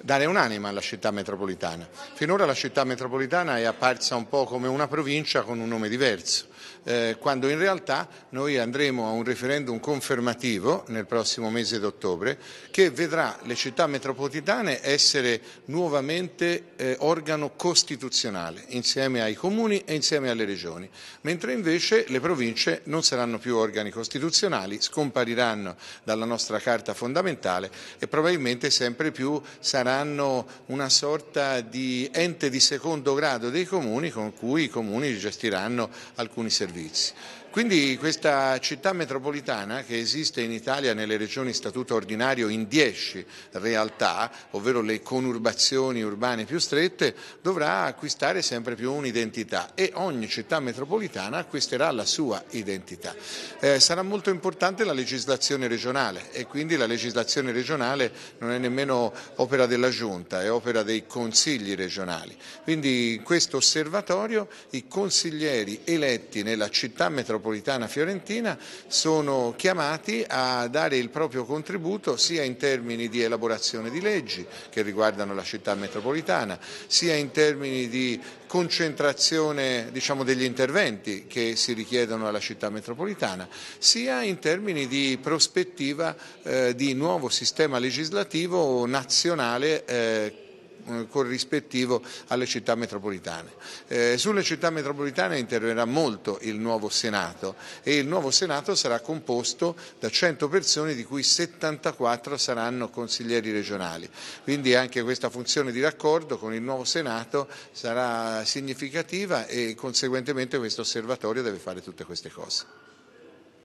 dare un'anima alla città metropolitana. Finora la città metropolitana è apparsa un po' come una provincia con un nome diverso, eh, quando in realtà noi andremo a un referendum confermativo nel prossimo mese d'ottobre che vedrà le città metropolitane essere nuovamente eh, organo costituzionale insieme ai comuni e insieme alle regioni, mentre invece le province non saranno più organi costituzionali, scompariranno dalla nostra carta fondamentale e probabilmente sempre più saranno saranno una sorta di ente di secondo grado dei comuni con cui i comuni gestiranno alcuni servizi. Quindi questa città metropolitana che esiste in Italia nelle regioni statuto ordinario in dieci realtà, ovvero le conurbazioni urbane più strette, dovrà acquistare sempre più un'identità e ogni città metropolitana acquisterà la sua identità. Eh, sarà molto importante la legislazione regionale e quindi la legislazione regionale non è nemmeno opera del della Giunta, è opera dei consigli regionali. Quindi in questo osservatorio i consiglieri eletti nella città metropolitana fiorentina sono chiamati a dare il proprio contributo sia in termini di elaborazione di leggi che riguardano la città metropolitana, sia in termini di concentrazione diciamo, degli interventi che si richiedono alla città metropolitana, sia in termini di prospettiva eh, di nuovo sistema legislativo nazionale eh, eh, corrispettivo alle città metropolitane. Eh, sulle città metropolitane interverrà molto il nuovo Senato e il nuovo Senato sarà composto da 100 persone di cui 74 saranno consiglieri regionali. Quindi anche questa funzione di raccordo con il nuovo Senato sarà significativa e conseguentemente questo osservatorio deve fare tutte queste cose.